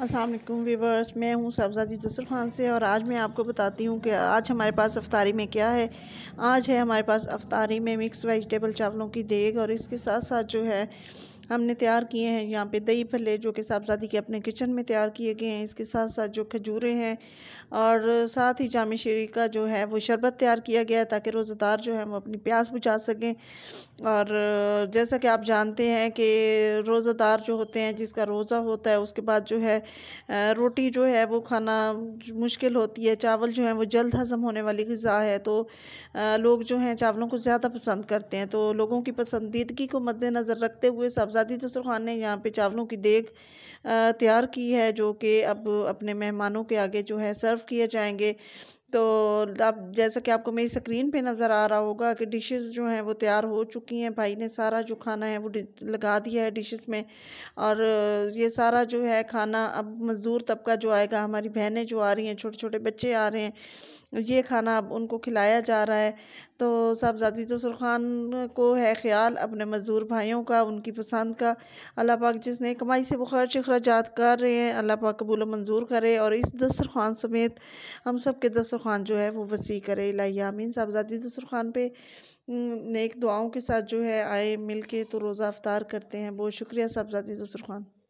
Aslam viewers मैं हूँ सबजादी दसर खान से और आज मैं आपको बताती हूँ कि आज हमारे पास अफ्तारी में क्या है आज है हमारे पास अफ्तारी में मिक्स वेजिटेबल चावलों की देग और इसके साथ साथ जो है हमने तैयार किए हैं यहाँ पे दही भल्ले जो कि साहबजादी के अपने किचन में तैयार किए गए हैं इसके साथ साथ जो खजूरें हैं और साथ ही जाम शेरी का जो है वो शरबत तैयार किया गया है ताकि रोज़ेदार जो है वो अपनी प्यास बुझा सकें और जैसा कि आप जानते हैं कि रोज़ेदार जो होते हैं जिसका रोज़ा होता है उसके बाद जो है रोटी जो है वो खाना मुश्किल होती है चावल जो है वो जल्द हज़म होने वाली गज़ा है तो लोग जो हैं चावलों को ज़्यादा पसंद करते हैं तो लोगों की पसंदीदगी को मद्देनज़र रखते हुए साहब साहबजादी दस्तरखान ने यहाँ पे चावलों की देग तैयार की है जो कि अब अपने मेहमानों के आगे जो है सर्व किए जाएंगे तो अब जैसा कि आपको मेरी स्क्रीन पे नज़र आ रहा होगा कि डिशेस जो हैं वो तैयार हो चुकी हैं भाई ने सारा जो खाना है वो लगा दिया है डिशेस में और ये सारा जो है खाना अब मज़दूर तबका जो आएगा हमारी बहनें जो आ रही हैं छोटे छोटे बच्चे आ रहे हैं ये खाना अब उनको खिलाया जा रहा है तो साहबजादी तो सुरखान को है ख्याल अपने मज़दूर भाइयों का उनकी पसंद का अल्लाह पाक जिसने कमाई से बुखार खर्च अखराज कर रहे हैं अल्लाह पाक कबूल मंजूर करे और इस दस्तरखान समेत हम सब के दस्तर दस्तरखान जो है वो वसी करे लायामीन साहबजादी दस्तरखान पे नेक दुआओं के साथ जो है आए मिल के तो रोज़ा अफ्तार करते हैं बहुत शुक्रिया साहबजादी दस्तरखान